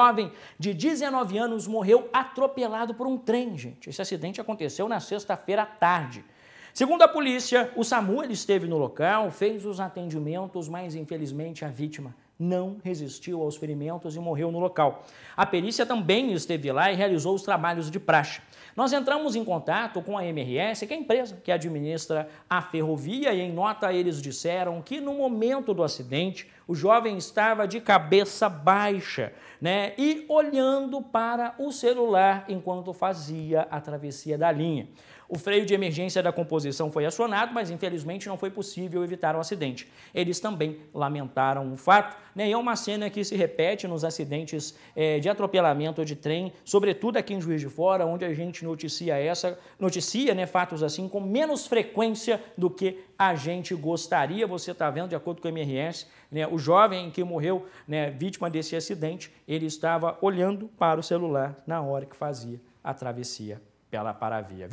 Um jovem de 19 anos morreu atropelado por um trem, gente. Esse acidente aconteceu na sexta-feira à tarde. Segundo a polícia, o SAMU esteve no local, fez os atendimentos, mas infelizmente a vítima não resistiu aos ferimentos e morreu no local. A perícia também esteve lá e realizou os trabalhos de praxe. Nós entramos em contato com a MRS, que é a empresa que administra a ferrovia, e em nota eles disseram que no momento do acidente o jovem estava de cabeça baixa, né, e olhando para o celular enquanto fazia a travessia da linha. O freio de emergência da composição foi acionado, mas infelizmente não foi possível evitar o acidente. Eles também lamentaram o fato, né? E é uma cena que se repete nos acidentes é, de atropelamento de trem, sobretudo aqui em Juiz de Fora, onde a gente noticia essa, noticia né, fatos assim com menos frequência do que a gente gostaria. Você está vendo, de acordo com o MRS, né, o jovem que morreu né, vítima desse acidente, ele estava olhando para o celular na hora que fazia a travessia pela Paravia, viu?